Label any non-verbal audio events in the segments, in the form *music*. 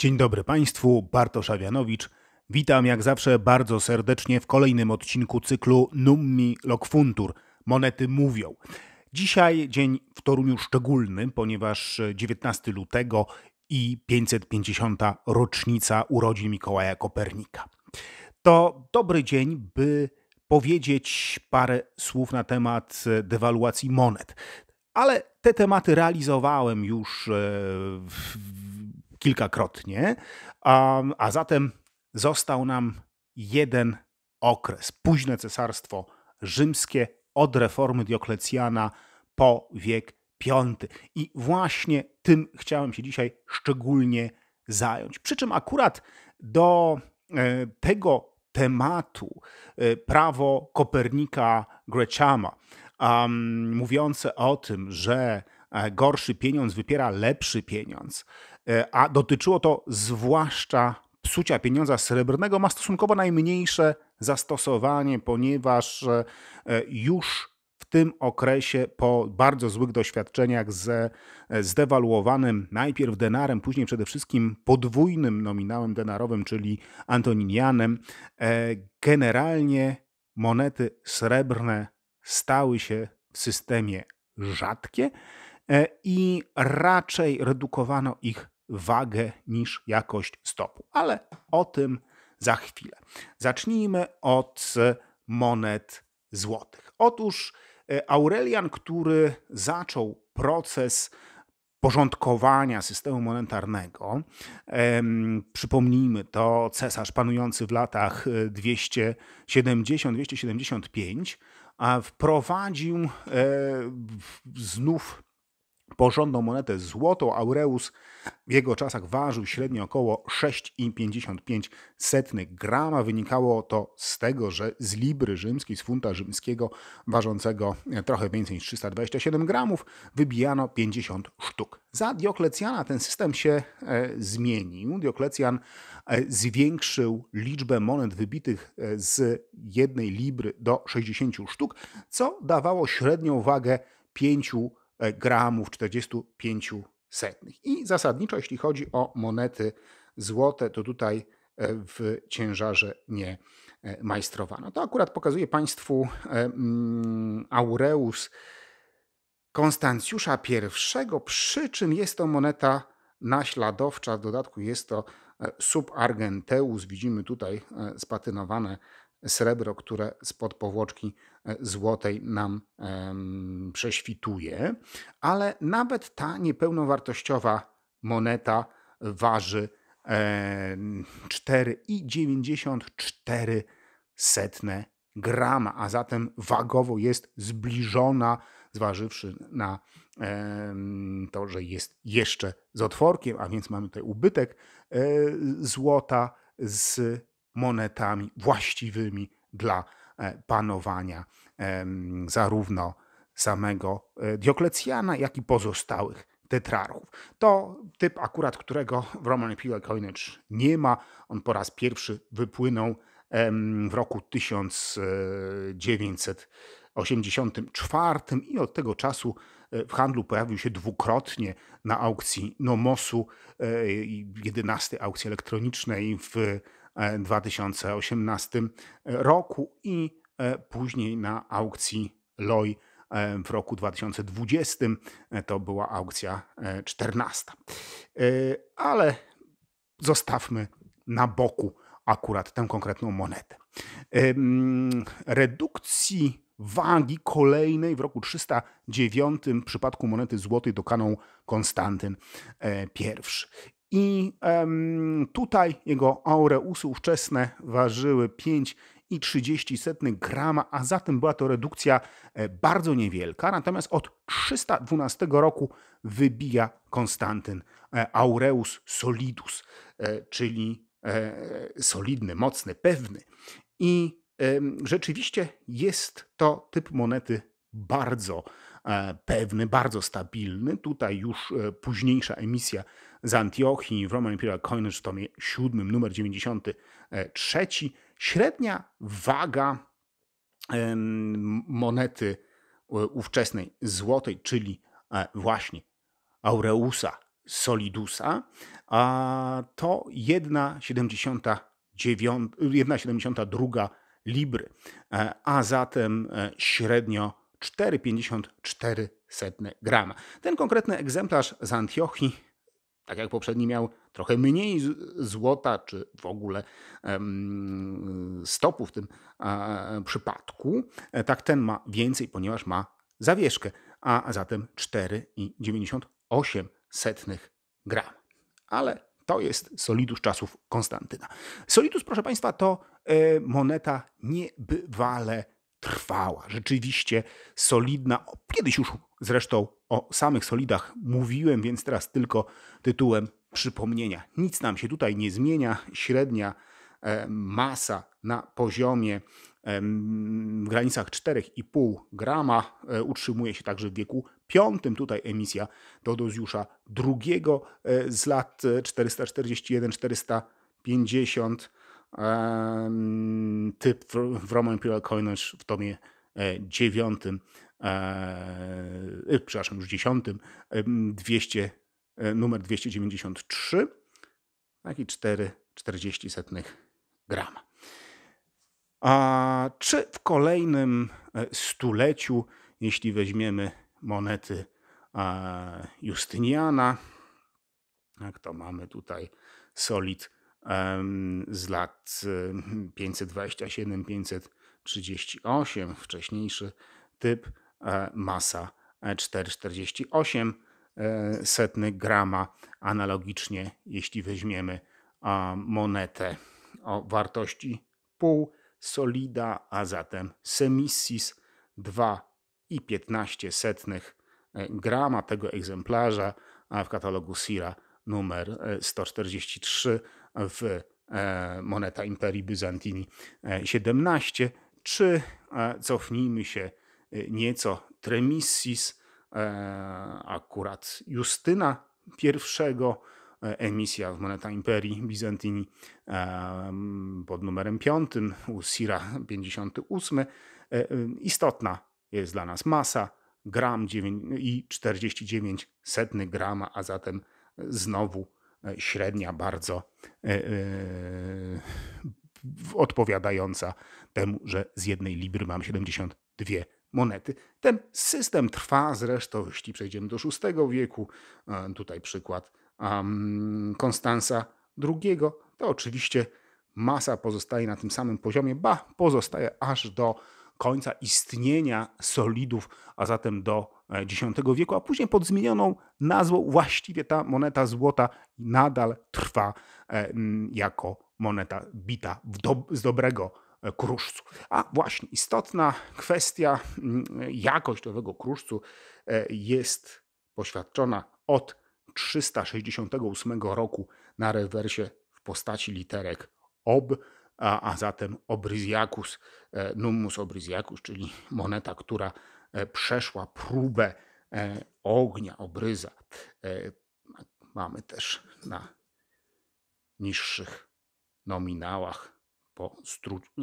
Dzień dobry Państwu, Bartosz Awianowicz. Witam jak zawsze bardzo serdecznie w kolejnym odcinku cyklu Nummi Lokfuntur. Monety mówią. Dzisiaj dzień w Toruniu szczególny, ponieważ 19 lutego i 550. rocznica urodzin Mikołaja Kopernika. To dobry dzień, by powiedzieć parę słów na temat dewaluacji monet. Ale te tematy realizowałem już e, w kilkakrotnie, a, um, a zatem został nam jeden okres. Późne cesarstwo rzymskie od reformy Dioklecjana po wiek V. I właśnie tym chciałem się dzisiaj szczególnie zająć. Przy czym akurat do e, tego tematu e, prawo Kopernika Grechama, um, mówiące o tym, że e, gorszy pieniądz wypiera lepszy pieniądz, E, a dotyczyło to zwłaszcza psucia pieniądza srebrnego, ma stosunkowo najmniejsze zastosowanie, ponieważ e, e, już w tym okresie po bardzo złych doświadczeniach ze zdewaluowanym najpierw denarem, później przede wszystkim podwójnym nominałem denarowym, czyli antoninianem, generalnie monety srebrne stały się w systemie rzadkie i raczej redukowano ich wagę niż jakość stopu. Ale o tym za chwilę. Zacznijmy od e, monet złotych. Otóż e, Aurelian, który zaczął proces porządkowania systemu monetarnego. Przypomnijmy to cesarz panujący w latach 270-275 e, wprowadził znów porządną monetę złotą. Aureus w jego czasach ważył średnio około 6,55 grama. Wynikało to z tego, że z libry rzymskiej, z funta rzymskiego ważącego trochę więcej niż 327 gramów wybijano 50 sztuk. Za Dioklecjana ten system się e, zmienił. Dioklecjan e, zwiększył liczbę monet wybitych e, z jednej libry do 60 sztuk, co dawało średnią wagę 5 E, gramów 45 setnych. I zasadniczo, jeśli chodzi o monety złote, to tutaj e, w ciężarze nie e, majstrowano. To akurat pokazuje Państwu mm, Aureus Konstancjusza I, przy czym jest to moneta naśladowcza, w dodatku jest to subargenteus, widzimy tutaj spatynowane srebro, które spod powłoczki e, złotej nam prześwituje, ale nawet ta niepełnowartościowa moneta waży 4,94 grama, a zatem wagowo jest zbliżona, zważywszy na to, że jest jeszcze z otworkiem, a więc mamy tutaj ubytek e, złota z monetami właściwymi dla e, panowania zarówno samego e, Dioklecjana, jak i pozostałych tetrarchów. To typ akurat, którego w Roman Pile Coinage nie ma. On po raz pierwszy wypłynął w roku 1984 i od tego czasu e, w handlu pojawił się dwukrotnie na aukcji Nomosu, 11 aukcji elektronicznej w 2018 e, roku i e, później na aukcji LOI e, w roku 2020. To była aukcja 14. Ale zostawmy na boku akurat tę konkretną monetę. Redukcji wagi kolejnej w roku 309 w przypadku monety złotej dokonał Konstantyn I. I tutaj jego aureusy ówczesne ważyły 5 i grama, a zatem była to redukcja e, bardzo niewielka. Natomiast od 312 roku wybija Konstantyn e, Aureus Solidus, e, czyli solidny, mocny, pewny. I rzeczywiście jest to typ monety bardzo pewny, bardzo stabilny. Tutaj już późniejsza emisja z Antiochii w Roman Imperial Coinage w tomie 7, numer 93. Średnia waga monety e, ówczesnej złotej, czyli e, właśnie Aureusa Solidusa, a to 1,72 libry, e, a zatem średnio 4,54 grama. Ten konkretny egzemplarz z Antiochii tak jak poprzedni miał trochę mniej złota, czy w ogóle stopu w tym przypadku, e, tak ten ma więcej, ponieważ ma zawieszkę, a zatem 4,98 gram. Ale to jest solidus czasów Konstantyna. Solidus, proszę Państwa, to e, moneta niebywale trwała. Rzeczywiście solidna, kiedyś już Zresztą o samych solidach mówiłem, więc teraz tylko tytułem przypomnienia. Nic nam się tutaj nie zmienia. Średnia e, masa na poziomie w granicach 4,5 grama e, utrzymuje się także w wieku piątym. Tutaj emisja Dodozjusza II e, z lat 441-450. Typ Roman Imperial Coinage w tomie dziewiątym e, y, przepraszam, już dziesiątym, 200, e, numer 293, taki 4,40 4, setnych grama. A czy w kolejnym e, stuleciu, jeśli weźmiemy monety e, Justyniana, jak to mamy tutaj solid z lat 527-538, wcześniejszy typ, E, masa 4,48 e, e, grama. Analogicznie, jeśli weźmiemy monetę o wartości pół solida, a zatem semissis 2,15 grama tego egzemplarza w katalogu Sira numer 143 w moneta Imperii Byzantini 17, czy cofnijmy się Y, nieco Tremissis, e, akurat Justyna I, e, emisja w Moneta Imperii Bizantini e, pod numerem 5, u Sira 58. Y, istotna jest dla nas masa, gram 9, i 49 setny grama, a zatem znowu średnia bardzo yy, odpowiadająca temu, że z jednej libry mam 72 monety. Ten system trwa zresztą, jeśli przejdziemy do VI wieku, e, tutaj przykład Konstansa II, to oczywiście masa pozostaje na tym samym poziomie, ba, pozostaje aż do końca istnienia solidów, a zatem do X e, wieku, a później pod zmienioną nazwą właściwie ta moneta złota nadal trwa e, jako moneta bita do, z dobrego E, kruszcu. A właśnie istotna kwestia, mm, jakość owego kruszcu e, jest poświadczona od 368 roku na rewersie w postaci literek ob, a, a zatem obryziakus, e, nummus obryziakus, czyli moneta, która przeszła próbę ognia, obryza. Mamy też na niższych nominałach po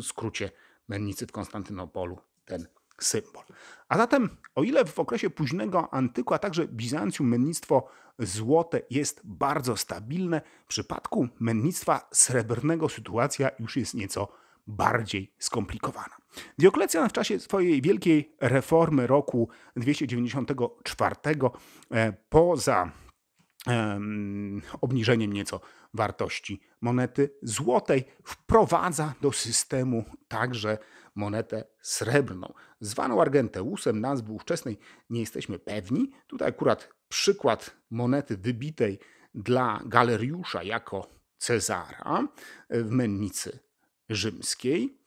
skrócie mennicy w Konstantynopolu ten symbol. A zatem, o ile w okresie późnego antyku, a także Bizancjum mennictwo złote jest bardzo stabilne, w przypadku mennictwa srebrnego sytuacja już jest nieco bardziej skomplikowana. Dioklecjan w czasie swojej wielkiej reformy roku 294 e, poza obniżeniem nieco wartości monety złotej, wprowadza do systemu także monetę srebrną. Zwaną Argenteusem, nazwy ówczesnej nie jesteśmy pewni. Tutaj akurat przykład monety wybitej dla galeriusza jako Cezara w mennicy rzymskiej.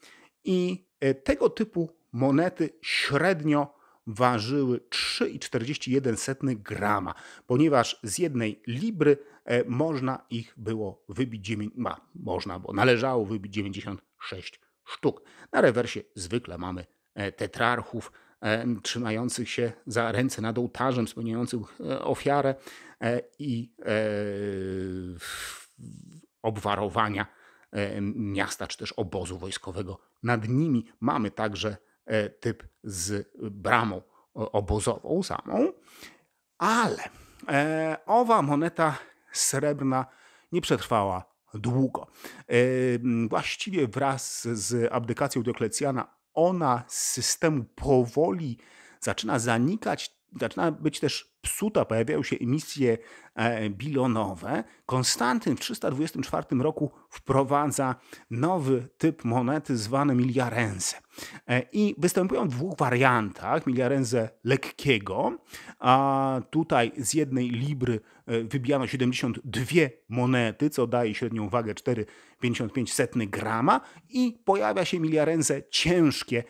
I e, tego typu monety średnio ważyły 3,41 grama, ponieważ z jednej libry e, można ich było wybić, ma, można, bo należało wybić 96 sztuk. Na rewersie zwykle mamy e, tetrarchów e, trzymających się za ręce nad ołtarzem, spełniających ofiarę i obwarowania miasta czy też obozu wojskowego nad nimi. Mamy także E, typ z y, bramą obozową samą, ale e, owa moneta srebrna nie przetrwała długo. E, właściwie wraz z abdykacją Dioklecjana ona z systemu powoli zaczyna zanikać, zaczyna być też psuta, pojawiają się emisje e, bilonowe. Konstantyn w 324 roku wprowadza nowy typ monety zwany miliarenze. E, I występują w dwóch wariantach. Miliarenze lekkiego, a tutaj z jednej libry e, wybijano 72 monety, co daje średnią wagę 4,55 grama i pojawia się miliarenze ciężkie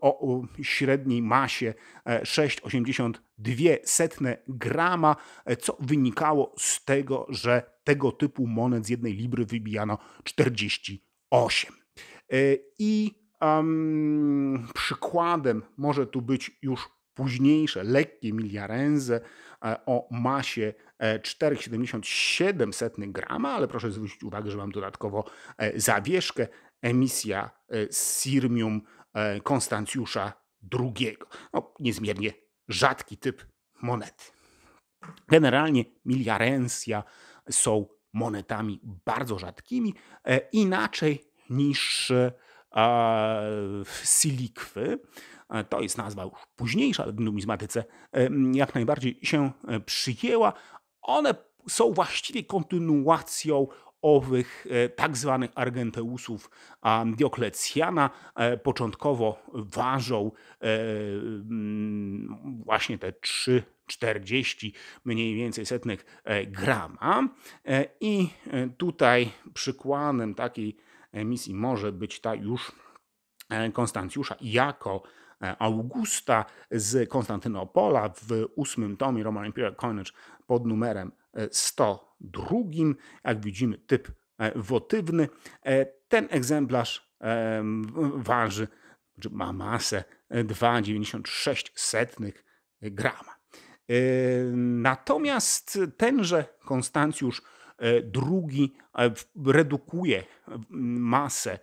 o, o średniej masie 6,80 52 grama, e, co wynikało z tego, że tego typu monet z jednej libry wybijano 48. E, I um, przykładem może tu być już późniejsze, lekkie miliarenze e, o masie 4,77 grama, ale proszę zwrócić uwagę, że mam dodatkowo zawieszkę, emisja Sirmium Konstancjusza II. No, niezmiernie rzadki typ monety. Generalnie miliarencja są monetami bardzo rzadkimi, e, inaczej niż e, silikwy. E, to jest nazwa już późniejsza, ale w numizmatyce jak najbardziej się przyjęła. One są właściwie kontynuacją owych e, tak zwanych argenteusów Dioklecjana. E, początkowo ważą e, mm, właśnie te 3,40 mniej więcej setnych grama. I tutaj przykładem takiej misji może być ta już Konstancjusza jako Augusta z Konstantynopola w ósmym tomie Roman Imperial Coinage pod numerem 102, jak widzimy typ e, wotywny. E, ten egzemplarz waży, znaczy ma masę 2,96 e, grama. Natomiast tenże Konstancjusz II redukuje masę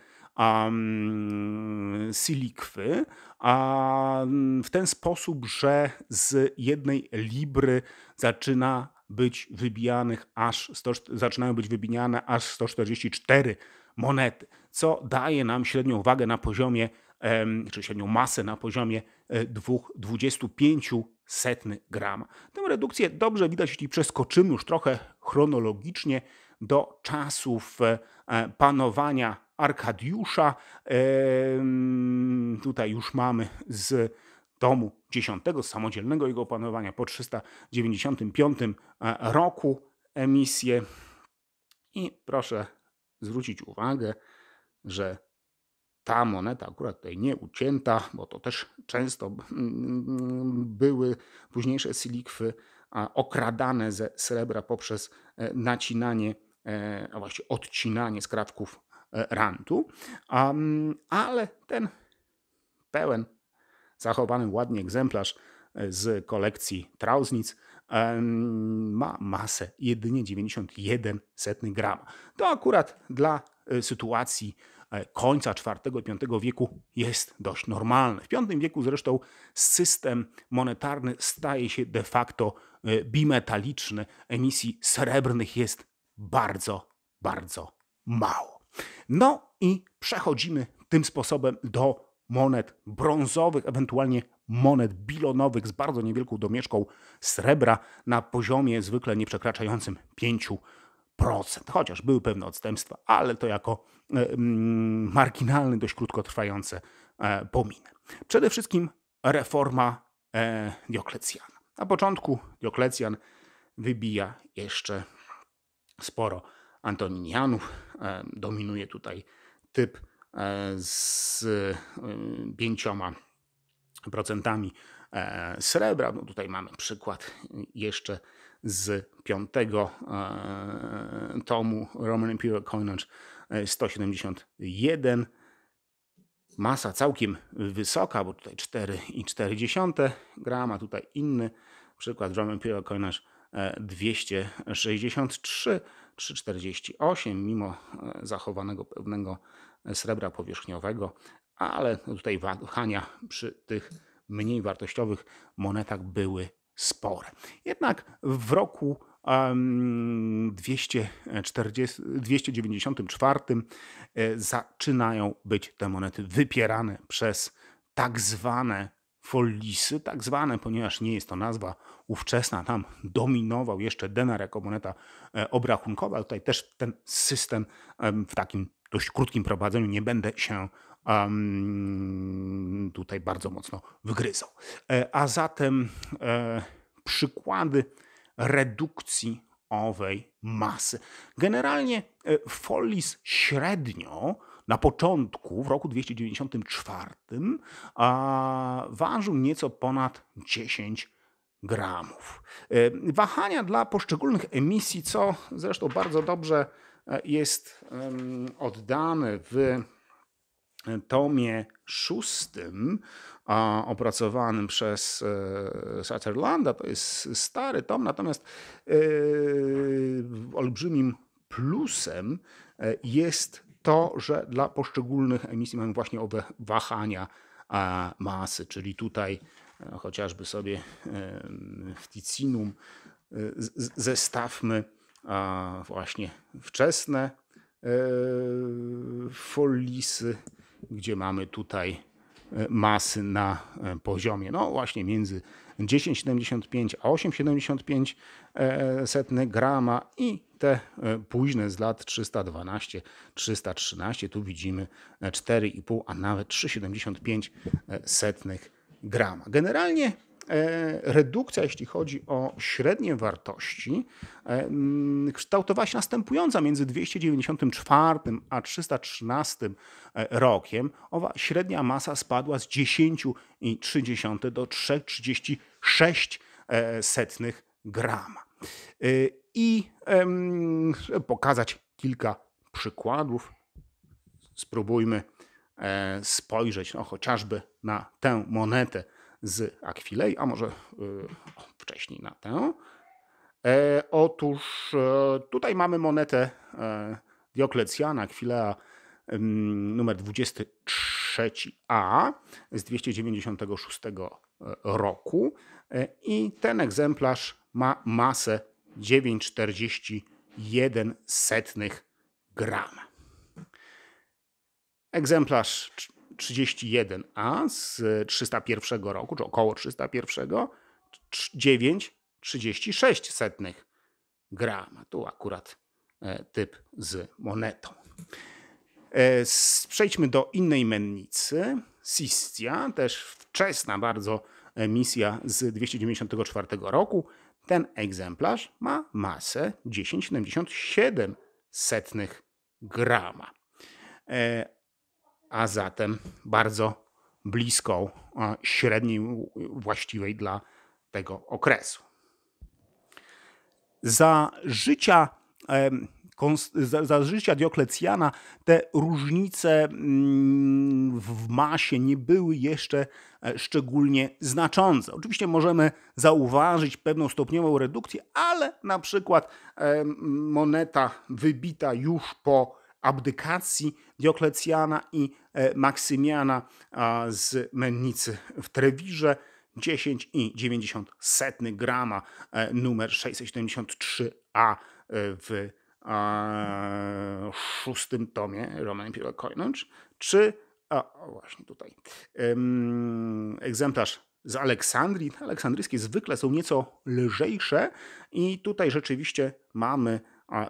silikwy a w ten sposób, że z jednej libry zaczyna być wybijanych aż, 100, zaczynają być wybijane aż 144 monety, co daje nam średnią wagę na poziomie, czy średnią masę na poziomie 25 e, setny grama. Tę redukcję dobrze widać, jeśli przeskoczymy już trochę chronologicznie do czasów e, e, panowania Arkadiusza. Tutaj już mamy z tomu dziesiątego samodzielnego jego opanowania po 395 e, roku emisję. I proszę zwrócić uwagę, że ta moneta akurat tutaj nie ucięta, bo to też często mm, były późniejsze silikwy okradane ze srebra poprzez e, nacinanie, e, a właściwie odcinanie skrawków rantu, ale ten pełen zachowany ładnie egzemplarz e, z kolekcji Trausnic ma masę jedynie 91 setny grama. To akurat dla e, sytuacji e, końca IV-V wieku jest dość normalne. W V wieku zresztą system monetarny staje się de facto bimetaliczny. Emisji srebrnych jest bardzo, bardzo mało. No i przechodzimy tym sposobem do monet brązowych, ewentualnie monet bilonowych z bardzo niewielką domieszką srebra na poziomie zwykle nieprzekraczającym 5%. Chociaż były pewne odstępstwa, ale to jako e, mm, marginalny, dość krótkotrwający e, pominę. Przede wszystkim reforma e, Dioklecjana. Na początku Dioklecjan wybija jeszcze sporo Antoninianów. Dominuje tutaj typ E, z y, pięcioma procentami e, srebra. No tutaj mamy przykład jeszcze z piątego e, tomu Roman Imperial Coinage 171. Masa całkiem wysoka, bo tutaj 4,4 grama, tutaj inny przykład Roman Imperial Coinage 263, 3,48, mimo zachowanego pewnego srebra powierzchniowego, ale tutaj wahania przy tych mniej wartościowych monetach były spore. Jednak w roku 240, 294 e, zaczynają być te monety wypierane przez tak zwane follisy, tak zwane, ponieważ nie jest to nazwa ówczesna, tam dominował jeszcze denar jako moneta e, obrachunkowa. Tutaj też ten system w takim dość krótkim prowadzeniu nie będę się um, tutaj bardzo mocno wygryzał. E, a zatem e, przykłady redukcji owej masy. Generalnie e, Follis średnio na początku, w roku 294, a, ważył nieco ponad 10 gramów. E, wahania dla poszczególnych emisji, co zresztą bardzo dobrze jest oddany w e, tomie szóstym opracowanym przez e, Sutherlanda. To jest stary tom, natomiast e, olbrzymim plusem jest to, że dla poszczególnych emisji mamy właśnie owe wahania masy, czyli tutaj chociażby sobie w Ticinum zestawmy właśnie wczesne e, folisy, gdzie mamy tutaj e, masy na e, poziomie, no właśnie między 10,75 a 8,75 grama i te późne z lat 312, 313, tu widzimy 4,5, a nawet 3,75 grama. Generalnie E, redukcja, jeśli chodzi o średnie wartości, e, mm, kształtowała się następująca między 294 a 313 e, rokiem. Owa średnia masa spadła z 10,3 do 3,36 setnych grama. I pokazać kilka przykładów. Spróbujmy spojrzeć no, chociażby na tę monetę z Aquilei, a może yy, wcześniej na tę. E, otóż e, tutaj mamy monetę e, Dioklecjana Aquilea numer 23a z 296 e, roku e, i ten egzemplarz ma masę 9,41 setnych grama. Egzemplarz 31A z 301 roku, czy około 301, 9,36 setnych grama. Tu akurat e, typ z monetą. E, przejdźmy do innej mennicy. Sistia, też wczesna bardzo e, misja z 294 roku. Ten egzemplarz ma masę 10,77 setnych grama a zatem bardzo bliską średniej właściwej dla tego okresu. Za życia, za, życia Dioklecjana te różnice mm, w masie nie były jeszcze e, szczególnie znaczące. Oczywiście możemy zauważyć pewną stopniową redukcję, ale na przykład moneta wybita już po abdykacji Dioklecjana i e, Maksymiana z Mennicy w Trewirze. 10 i 90 setny grama e, numer 673a e, w a, szóstym tomie Roman Piła Koinocz, czy a, o, właśnie tutaj ym, egzemplarz z Aleksandrii. aleksandryjskie zwykle są nieco lżejsze i tutaj rzeczywiście mamy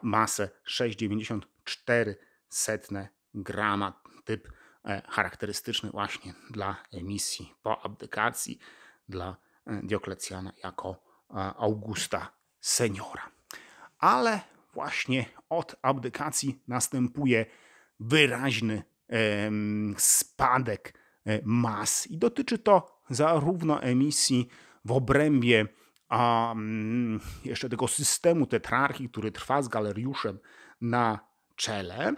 masę 6,94 setne grama, typ e, charakterystyczny właśnie dla emisji po abdykacji, dla e, Dioklecjana jako e, Augusta seniora. Ale właśnie od abdykacji następuje wyraźny spadek mas i dotyczy to zarówno emisji w obrębie a mm, jeszcze tego systemu tetrarchii, który trwa z galeriuszem na czele,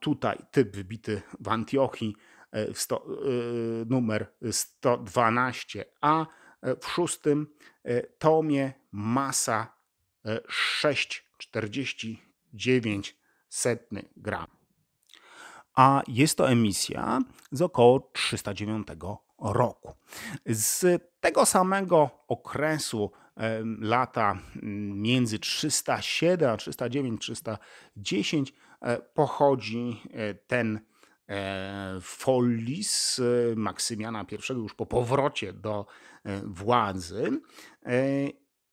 Tutaj typ wybity w Antiochii e, w sto, e, numer 112, a e, w szóstym tomie masa 6,49 gram. A jest to emisja z około 309 roku. Z tego samego okresu lata mm, między 307 a 309, 310 E, pochodzi e, ten e, folis Maksymiana I już po powrocie do władzy.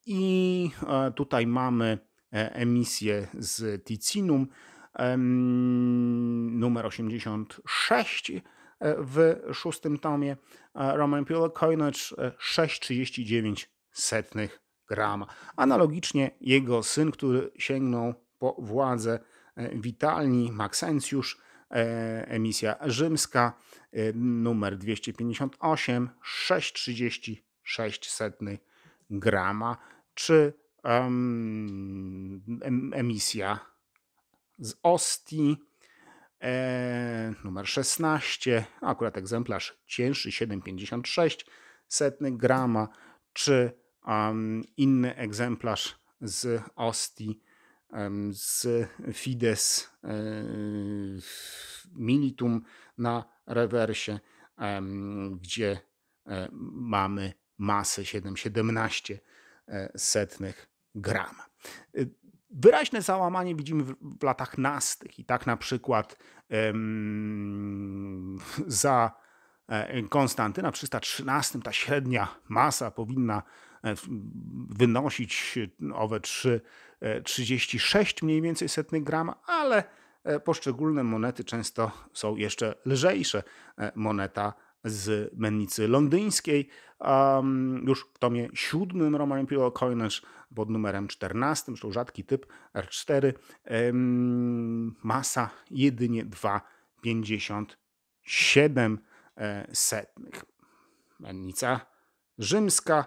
I tutaj mamy emisję z Ticinum numer 86 w szóstym tomie Roman Coinage 6,39 setnych grama. Analogicznie jego syn, który sięgnął po władzę E, witalni, Maksencjusz, e, emisja rzymska, e, numer 258, 6,36 grama, czy um, emisja z Osti, e, numer 16, akurat egzemplarz cięższy, 7,56 setny grama, czy um, inny egzemplarz z Osti, z Fides e, Militum na rewersie, gdzie e, mamy masę 7,17 e, setnych gram. Wyraźne załamanie widzimy w latach nastych i tak na przykład za Konstantyna w 313 ta średnia masa powinna E, wynosić owe 3, 36 e, mniej więcej setnych gram, ale e, poszczególne monety często są jeszcze lżejsze. Moneta z mennicy londyńskiej, um, już w tomie siódmym Roman Imperial Coinage pod numerem 14, zresztą rzadki typ R4, um, masa jedynie 2,57 setnych. Mennica rzymska,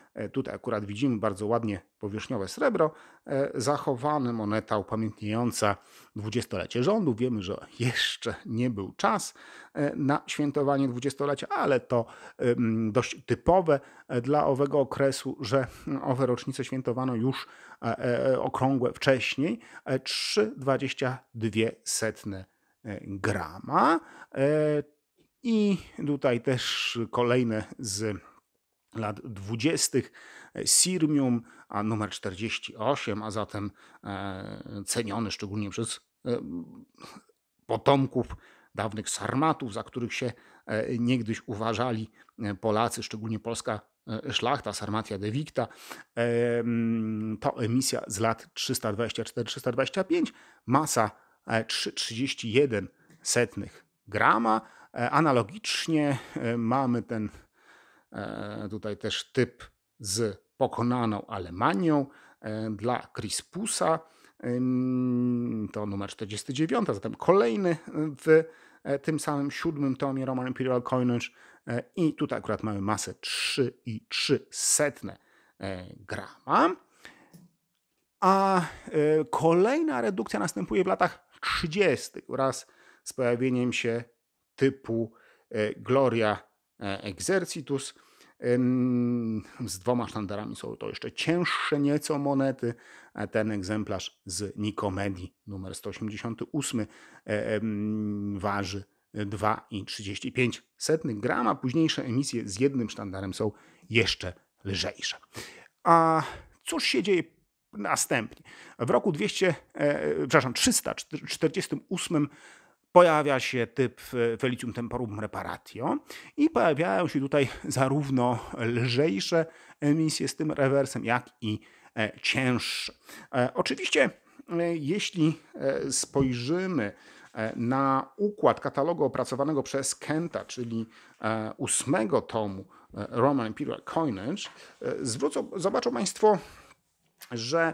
E, tutaj akurat widzimy bardzo ładnie powierzchniowe srebro, e, zachowany moneta upamiętniająca dwudziestolecie rządu. Wiemy, że jeszcze nie był czas e, na świętowanie dwudziestolecia, ale to dość typowe dla owego okresu, że owe rocznice świętowano już okrągłe wcześniej. 3,22 setne grama. I tutaj też kolejne z lat 20. Sirmium a numer 48, a zatem e, ceniony szczególnie przez e, potomków dawnych sarmatów, za których się e, niegdyś uważali Polacy, szczególnie polska szlachta, Sarmatia de Victa. To emisja z lat 324-325, masa 3,31 grama. Analogicznie mamy ten E, tutaj też typ z pokonaną Alemanią e, dla Crispusa. To numer 49, zatem kolejny w e, tym samym siódmym tomie Roman Imperial Coinage i tutaj akurat mamy masę 3 i 3 setne grama. A kolejna redukcja następuje w latach 30. wraz z pojawieniem się typu Gloria Exercitus. Z dwoma sztandarami są to jeszcze cięższe nieco monety. E, ten egzemplarz z Nikomedii numer 188 e, waży 2,35 grama. Późniejsze emisje z jednym sztandarem są jeszcze lżejsze. A cóż się dzieje następnie? W roku 200, e, przepraszam, 348 pojawia się typ e, felicium temporum reparatio i pojawiają się tutaj *laughs* zarówno lżejsze emisje z tym rewersem, jak i e, cięższe. E, oczywiście, jeśli spojrzymy na układ katalogu opracowanego przez Kenta, czyli ósmego tomu Roman Imperial Coinage, zwrócą, zobaczą Państwo, że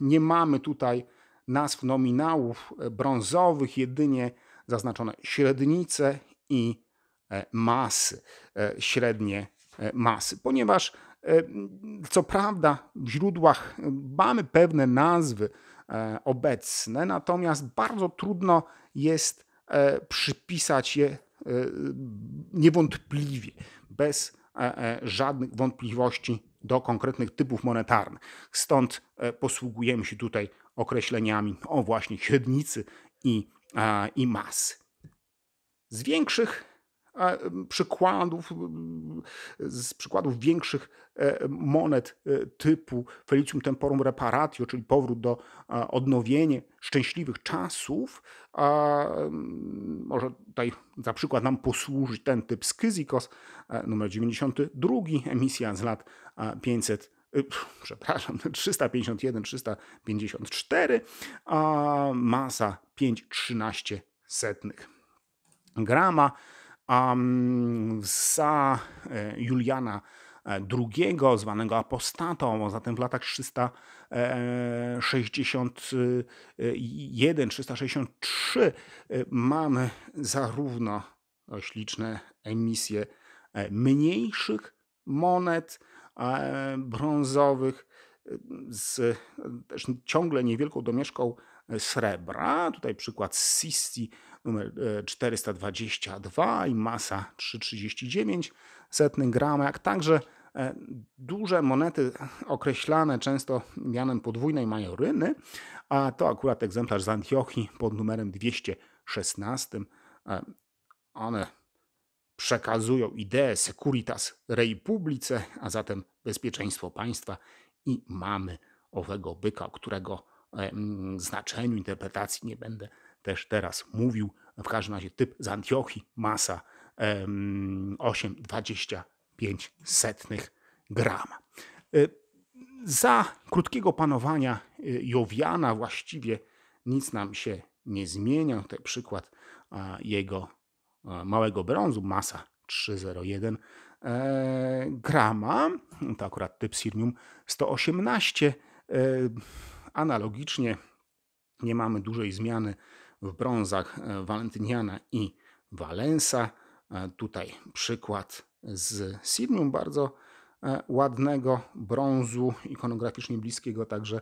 nie mamy tutaj nazw nominałów e, brązowych jedynie zaznaczone średnice i e, masy, e, średnie masy, ponieważ co prawda w źródłach mamy pewne nazwy obecne, natomiast bardzo trudno jest przypisać je niewątpliwie, bez żadnych wątpliwości do konkretnych typów monetarnych. Stąd posługujemy się tutaj określeniami o właśnie średnicy i, i masy. Z większych przykładów, z przykładów większych e, monet e, typu Felicium Temporum Reparatio, czyli powrót do odnowienia szczęśliwych czasów. Może tutaj za przykład nam posłuży ten typ Skyzikos, e, numer 92, emisja z lat 500 Y, przepraszam, 351, *laughs* 354, a masa 5,13 grama. Um, za e, Juliana e, II, zwanego apostatą, a zatem w latach 361-363 e, y, y, mamy zarówno śliczne emisje mniejszych monet, E, brązowych y, z też ciągle niewielką domieszką e, srebra. Tutaj przykład z Sisti numer 422 e, i masa 3,39 gram. Jak Także duże monety określane często mianem podwójnej majoryny, a to akurat egzemplarz z Antiochii pod numerem 216. One przekazują ideę Securitas republice, a zatem bezpieczeństwo państwa i mamy owego byka, o którego e, mm, znaczeniu, interpretacji nie będę też teraz mówił. W każdym razie typ z Antiochi, masa 8,25 e, mm, grama. E, za krótkiego panowania Jowiana właściwie nic nam się nie zmienia. Tutaj przykład jego E, małego brązu, masa 301 e, grama, to akurat typ Sirmium 118. Analogicznie nie mamy dużej zmiany w brązach e, Walentyniana i Walensa. Tutaj przykład z Sirmium bardzo ładnego brązu ikonograficznie bliskiego także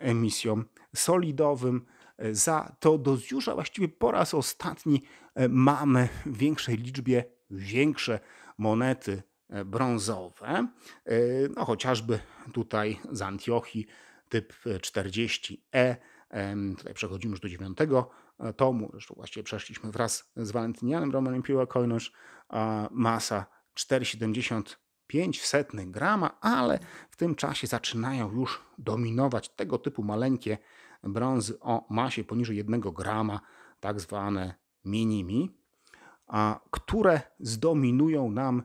emisjom solidowym. E, za Teodozjusza właściwie po raz ostatni e, mamy w większej liczbie większe monety e, brązowe, no chociażby tutaj z Antiochii typ 40E. Tutaj przechodzimy już do dziewiątego tomu, zresztą właściwie przeszliśmy wraz z Walentynianem Romanem Piła masa 4,75 setnych grama, ale w tym czasie zaczynają już dominować tego typu maleńkie brązy o masie poniżej 1 grama, tak zwane minimi, a które zdominują nam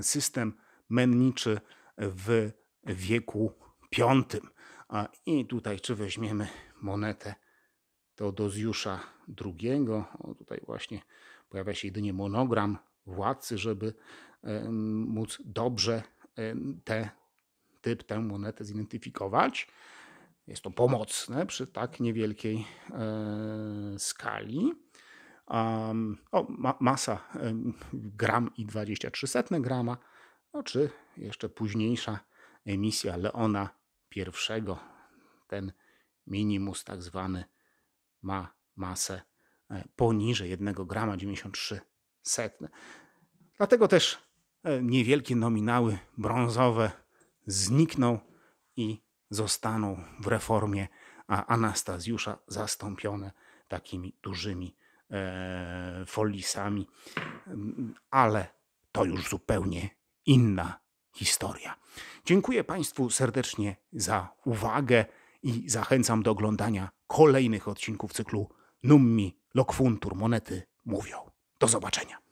system menniczy w wieku V. I tutaj, czy weźmiemy monetę Teodozjusza II, o, tutaj właśnie pojawia się jedynie monogram władcy, żeby e, móc dobrze e, te typ, tę monetę zidentyfikować, jest to pomocne przy tak niewielkiej e, skali. o, ma, masa gram i 23 setne grama, no, czy jeszcze późniejsza emisja Leona I, ten minimus tak zwany, ma masę e, poniżej 1 grama, 93 setne. Dlatego też e, niewielkie nominały brązowe znikną i zostaną w reformie Anastazjusza zastąpione takimi dużymi e, folisami, ale to już zupełnie inna historia. Dziękuję Państwu serdecznie za uwagę i zachęcam do oglądania kolejnych odcinków cyklu Nummi Lokfuntur Monety Mówią. Do zobaczenia.